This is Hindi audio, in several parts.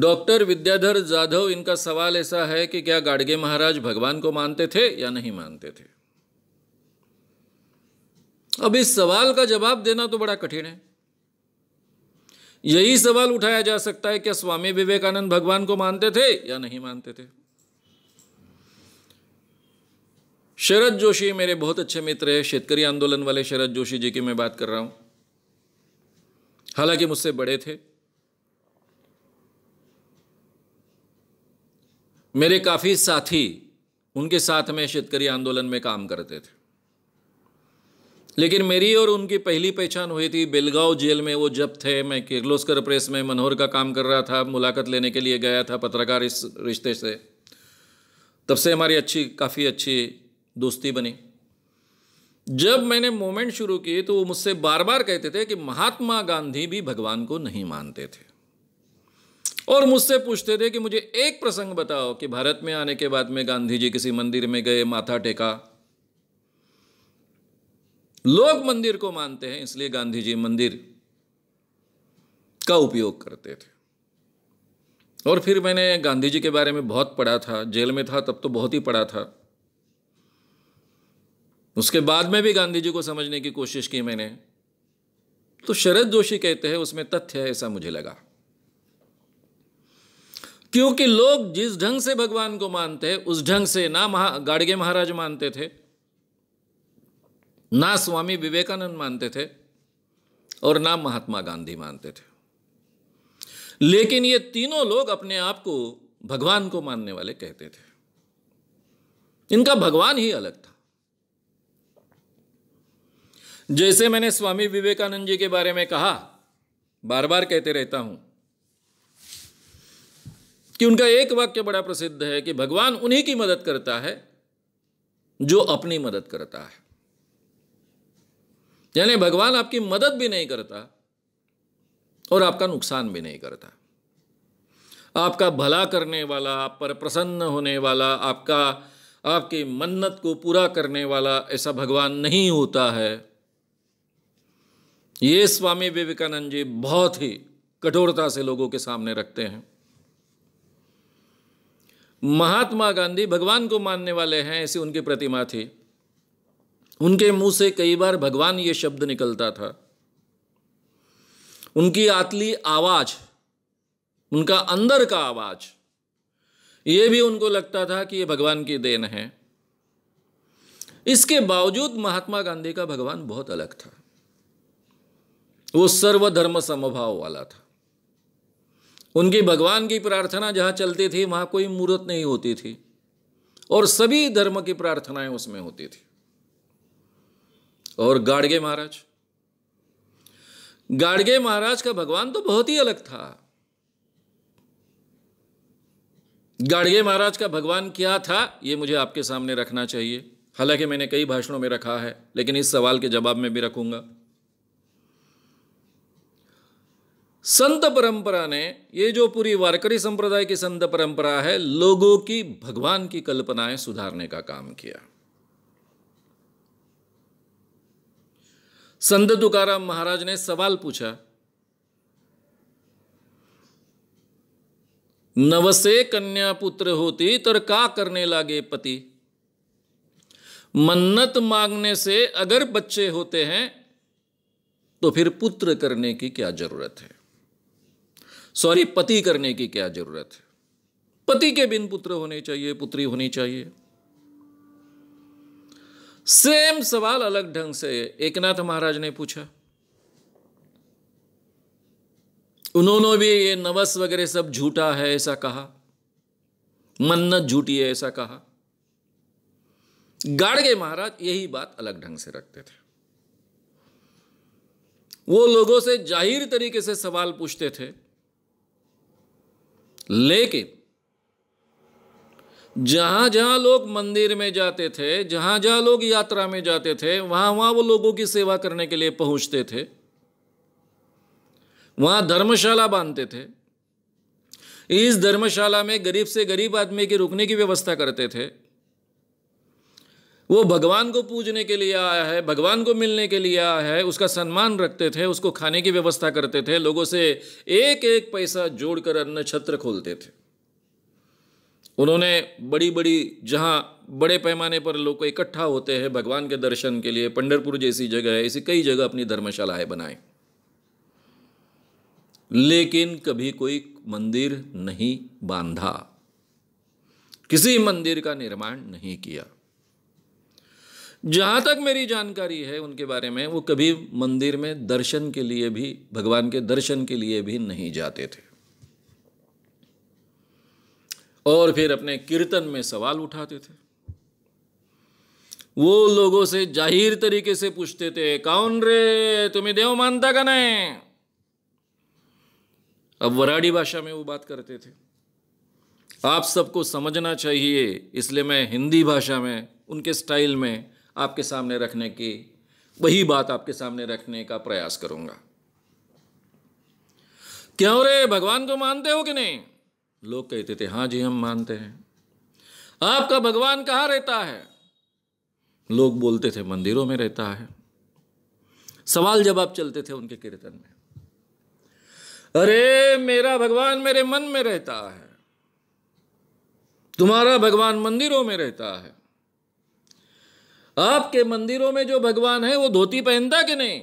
डॉक्टर विद्याधर जाधव इनका सवाल ऐसा है कि क्या गाड़गे महाराज भगवान को मानते थे या नहीं मानते थे अब इस सवाल का जवाब देना तो बड़ा कठिन है यही सवाल उठाया जा सकता है क्या स्वामी विवेकानंद भगवान को मानते थे या नहीं मानते थे शरद जोशी मेरे बहुत अच्छे मित्र है शेतकरी आंदोलन वाले शरद जोशी जी की मैं बात कर रहा हूं हालांकि मुझसे बड़े थे मेरे काफ़ी साथी उनके साथ में शेतकरी आंदोलन में काम करते थे लेकिन मेरी और उनकी पहली पहचान हुई थी बेलगांव जेल में वो जब थे मैं किर्लोस्कर प्रेस में मनोहर का काम कर रहा था मुलाकात लेने के लिए गया था पत्रकार इस रिश्ते से तब से हमारी अच्छी काफ़ी अच्छी दोस्ती बनी जब मैंने मूवमेंट शुरू की तो वो मुझसे बार बार कहते थे कि महात्मा गांधी भी भगवान को नहीं मानते थे और मुझसे पूछते थे कि मुझे एक प्रसंग बताओ कि भारत में आने के बाद में गांधी जी किसी मंदिर में गए माथा टेका लोग मंदिर को मानते हैं इसलिए गांधी जी मंदिर का उपयोग करते थे और फिर मैंने गांधी जी के बारे में बहुत पढ़ा था जेल में था तब तो बहुत ही पढ़ा था उसके बाद में भी गांधी जी को समझने की कोशिश की मैंने तो शरद जोशी कहते हैं उसमें तथ्य है ऐसा मुझे लगा क्योंकि लोग जिस ढंग से भगवान को मानते हैं उस ढंग से ना महा गाड़गे महाराज मानते थे ना स्वामी विवेकानंद मानते थे और ना महात्मा गांधी मानते थे लेकिन ये तीनों लोग अपने आप को भगवान को मानने वाले कहते थे इनका भगवान ही अलग था जैसे मैंने स्वामी विवेकानंद जी के बारे में कहा बार बार कहते रहता हूं कि उनका एक वाक्य बड़ा प्रसिद्ध है कि भगवान उन्हीं की मदद करता है जो अपनी मदद करता है यानी भगवान आपकी मदद भी नहीं करता और आपका नुकसान भी नहीं करता आपका भला करने वाला आप पर प्रसन्न होने वाला आपका आपकी मन्नत को पूरा करने वाला ऐसा भगवान नहीं होता है ये स्वामी विवेकानंद जी बहुत ही कठोरता से लोगों के सामने रखते हैं महात्मा गांधी भगवान को मानने वाले हैं ऐसी उनकी प्रतिमा थी उनके मुंह से कई बार भगवान ये शब्द निकलता था उनकी आतली आवाज उनका अंदर का आवाज ये भी उनको लगता था कि ये भगवान की देन है इसके बावजूद महात्मा गांधी का भगवान बहुत अलग था वो सर्वधर्म समभाव वाला था उनकी भगवान की प्रार्थना जहाँ चलते थे वहाँ कोई मूर्त नहीं होती थी और सभी धर्म की प्रार्थनाएं उसमें होती थी और गाड़गे महाराज गाड़गे महाराज का भगवान तो बहुत ही अलग था गाड़गे महाराज का भगवान क्या था ये मुझे आपके सामने रखना चाहिए हालांकि मैंने कई भाषणों में रखा है लेकिन इस सवाल के जवाब में भी रखूंगा संत परंपरा ने ये जो पूरी वारकरी संप्रदाय की संत परंपरा है लोगों की भगवान की कल्पनाएं सुधारने का काम किया संत तुकाराम महाराज ने सवाल पूछा नवसे कन्या पुत्र होती तर का करने लागे पति मन्नत मांगने से अगर बच्चे होते हैं तो फिर पुत्र करने की क्या जरूरत है सॉरी पति करने की क्या जरूरत है पति के बिन पुत्र होने चाहिए पुत्री होनी चाहिए सेम सवाल अलग ढंग से एकनाथ महाराज ने पूछा उन्होंने भी ये नवस वगैरह सब झूठा है ऐसा कहा मन्नत झूठी है ऐसा कहा गाड़गे महाराज यही बात अलग ढंग से रखते थे वो लोगों से जाहिर तरीके से सवाल पूछते थे लेकिन जहां जहां लोग मंदिर में जाते थे जहां जहां लोग यात्रा में जाते थे वहां वहां वो लोगों की सेवा करने के लिए पहुंचते थे वहां धर्मशाला बांधते थे इस धर्मशाला में गरीब से गरीब आदमी के रुकने की व्यवस्था करते थे वो भगवान को पूजने के लिए आया है भगवान को मिलने के लिए आया है उसका सम्मान रखते थे उसको खाने की व्यवस्था करते थे लोगों से एक एक पैसा जोड़कर अन्न छत्र खोलते थे उन्होंने बड़ी बड़ी जहाँ बड़े पैमाने पर लोग इकट्ठा होते हैं भगवान के दर्शन के लिए पंडरपुर जैसी जगह है ऐसी कई जगह अपनी धर्मशालाएं बनाए लेकिन कभी कोई मंदिर नहीं बांधा किसी मंदिर का निर्माण नहीं किया जहाँ तक मेरी जानकारी है उनके बारे में वो कभी मंदिर में दर्शन के लिए भी भगवान के दर्शन के लिए भी नहीं जाते थे और फिर अपने कीर्तन में सवाल उठाते थे वो लोगों से जाहिर तरीके से पूछते थे कौन रे तुम्हें देव मानता का नहीं अब वराड़ी भाषा में वो बात करते थे आप सबको समझना चाहिए इसलिए मैं हिंदी भाषा में उनके स्टाइल में आपके सामने रखने की वही बात आपके सामने रखने का प्रयास करूंगा क्यों रे भगवान को मानते हो कि नहीं लोग कहते थे हाँ जी हम मानते हैं आपका भगवान कहाँ रहता है लोग बोलते थे मंदिरों में रहता है सवाल जवाब चलते थे उनके कीर्तन में अरे मेरा भगवान मेरे मन में रहता है तुम्हारा भगवान मंदिरों में रहता है आपके मंदिरों में जो भगवान है वो धोती पहनता कि नहीं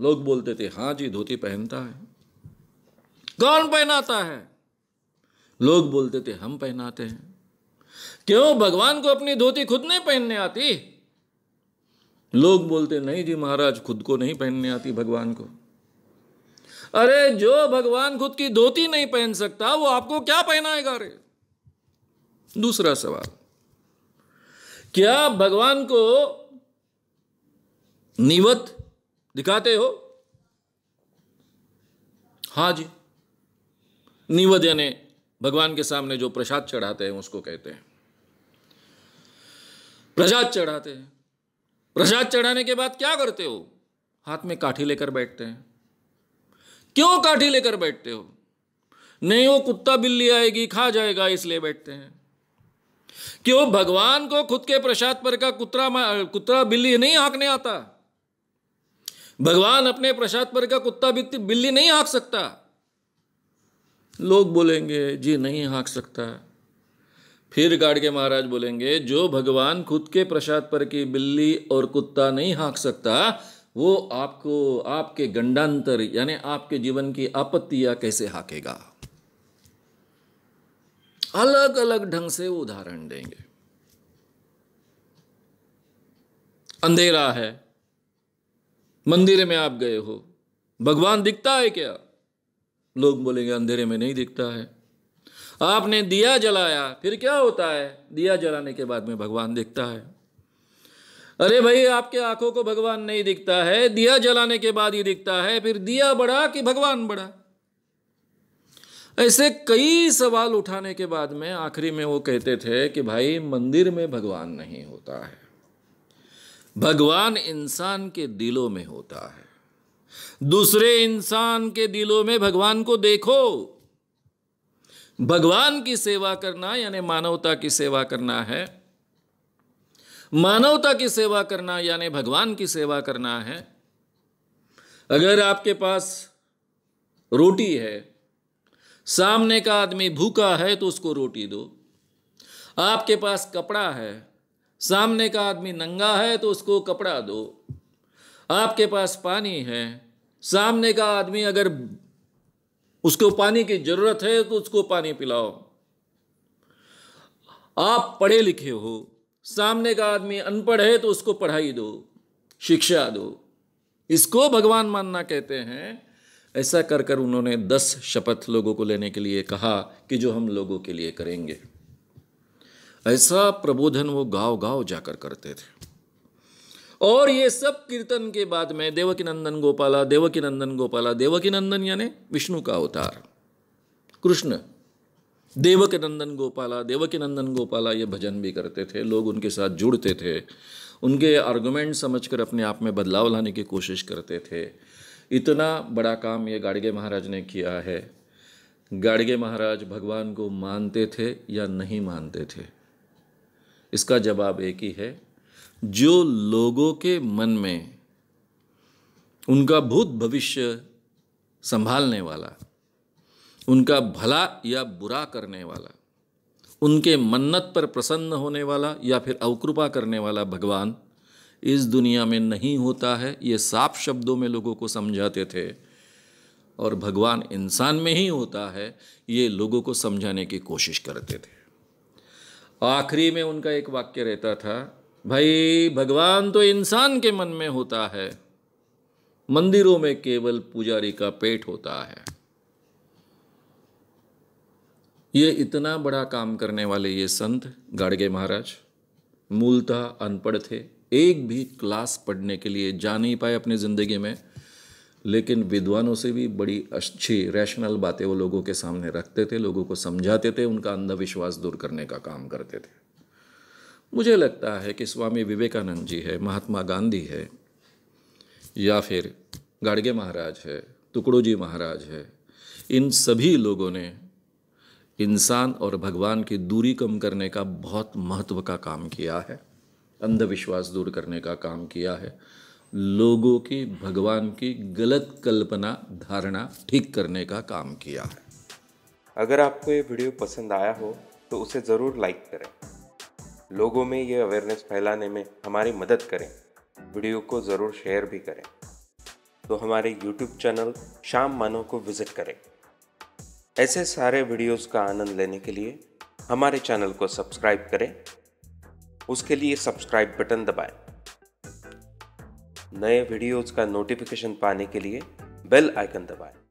लोग बोलते थे हाँ जी धोती पहनता है कौन पहनाता है लोग बोलते थे हम पहनाते हैं क्यों भगवान को अपनी धोती खुद नहीं पहनने आती लोग बोलते नहीं जी महाराज खुद को नहीं पहनने आती भगवान को अरे जो भगवान खुद की धोती नहीं पहन सकता वो आपको क्या पहनाएगा अरे दूसरा सवाल क्या भगवान को निवत दिखाते हो हाँ जी नीवत यानी भगवान के सामने जो प्रसाद चढ़ाते हैं उसको कहते हैं प्रसाद चढ़ाते हैं प्रसाद चढ़ाने के बाद क्या करते हो हाथ में काठी लेकर बैठते हैं क्यों काठी लेकर बैठते हो नहीं वो कुत्ता बिल्ली आएगी खा जाएगा इसलिए बैठते हैं कि वो भगवान को खुद के प्रसाद पर का कुत्रा कुत्रा बिल्ली नहीं हाँकने आता भगवान अपने प्रसाद पर का कुत्ता बिल्ली नहीं हाँक सकता लोग बोलेंगे जी नहीं हाँक सकता फिर गाड़ के महाराज बोलेंगे जो भगवान खुद के प्रसाद पर की बिल्ली और कुत्ता नहीं हाँक सकता वो आपको आपके गंडांतर यानी आपके जीवन की आपत्तियाँ कैसे हाकेगा अलग अलग ढंग से उदाहरण देंगे अंधेरा है मंदिर में आप गए हो भगवान दिखता है क्या लोग बोलेंगे अंधेरे में नहीं दिखता है आपने दिया जलाया फिर क्या होता है दिया जलाने के बाद में भगवान दिखता है अरे भाई आपके आंखों को भगवान नहीं दिखता है दिया जलाने के बाद ही दिखता है फिर दिया बढ़ा कि भगवान बढ़ा ऐसे कई सवाल उठाने के बाद में आखिरी में वो कहते थे कि भाई मंदिर में भगवान नहीं होता है भगवान इंसान के दिलों में होता है दूसरे इंसान के दिलों में भगवान को देखो भगवान की सेवा करना यानी मानवता की सेवा करना है मानवता की सेवा करना यानी भगवान की सेवा करना है अगर आपके पास रोटी है सामने का आदमी भूखा है तो उसको रोटी दो आपके पास कपड़ा है सामने का आदमी नंगा है तो उसको कपड़ा दो आपके पास पानी है सामने का आदमी अगर उसको पानी की जरूरत है तो उसको पानी पिलाओ आप पढ़े लिखे हो सामने का आदमी अनपढ़ है तो उसको पढ़ाई दो शिक्षा दो इसको भगवान मानना कहते हैं ऐसा कर कर उन्होंने दस शपथ लोगों को लेने के लिए कहा कि जो हम लोगों के लिए करेंगे ऐसा प्रबोधन वो गांव गांव जाकर करते थे और ये सब कीर्तन के बाद में देवकी नंदन गोपाला देवकी नंदन गोपाला देवकी नंदन यानी विष्णु का अवतार कृष्ण देवक नंदन गोपाला देवकी नंदन गोपाला ये भजन भी करते थे लोग उनके साथ जुड़ते थे उनके आर्गूमेंट समझकर अपने आप में बदलाव लाने की कोशिश करते थे इतना बड़ा काम ये गाड़गे महाराज ने किया है गाड़गे महाराज भगवान को मानते थे या नहीं मानते थे इसका जवाब एक ही है जो लोगों के मन में उनका भूत भविष्य संभालने वाला उनका भला या बुरा करने वाला उनके मन्नत पर प्रसन्न होने वाला या फिर अवकृपा करने वाला भगवान इस दुनिया में नहीं होता है ये साफ शब्दों में लोगों को समझाते थे और भगवान इंसान में ही होता है ये लोगों को समझाने की कोशिश करते थे आखिरी में उनका एक वाक्य रहता था भाई भगवान तो इंसान के मन में होता है मंदिरों में केवल पुजारी का पेट होता है ये इतना बड़ा काम करने वाले ये संत गाड़गे महाराज मूलतः अनपढ़ थे एक भी क्लास पढ़ने के लिए जा नहीं पाए अपनी ज़िंदगी में लेकिन विद्वानों से भी बड़ी अच्छी रैशनल बातें वो लोगों के सामने रखते थे लोगों को समझाते थे उनका अंधविश्वास दूर करने का काम करते थे मुझे लगता है कि स्वामी विवेकानंद जी है महात्मा गांधी है या फिर गाड़गे महाराज है टुकड़ो जी महाराज है इन सभी लोगों ने इंसान और भगवान की दूरी कम करने का बहुत महत्व का काम किया है अंधविश्वास दूर करने का काम किया है लोगों की भगवान की गलत कल्पना धारणा ठीक करने का काम किया है अगर आपको ये वीडियो पसंद आया हो तो उसे ज़रूर लाइक करें लोगों में ये अवेयरनेस फैलाने में हमारी मदद करें वीडियो को ज़रूर शेयर भी करें तो हमारे यूट्यूब चैनल शाम मानो को विज़िट करें ऐसे सारे वीडियोस का आनंद लेने के लिए हमारे चैनल को सब्सक्राइब करें उसके लिए सब्सक्राइब बटन दबाएं। नए वीडियोस का नोटिफिकेशन पाने के लिए बेल आइकन दबाएं।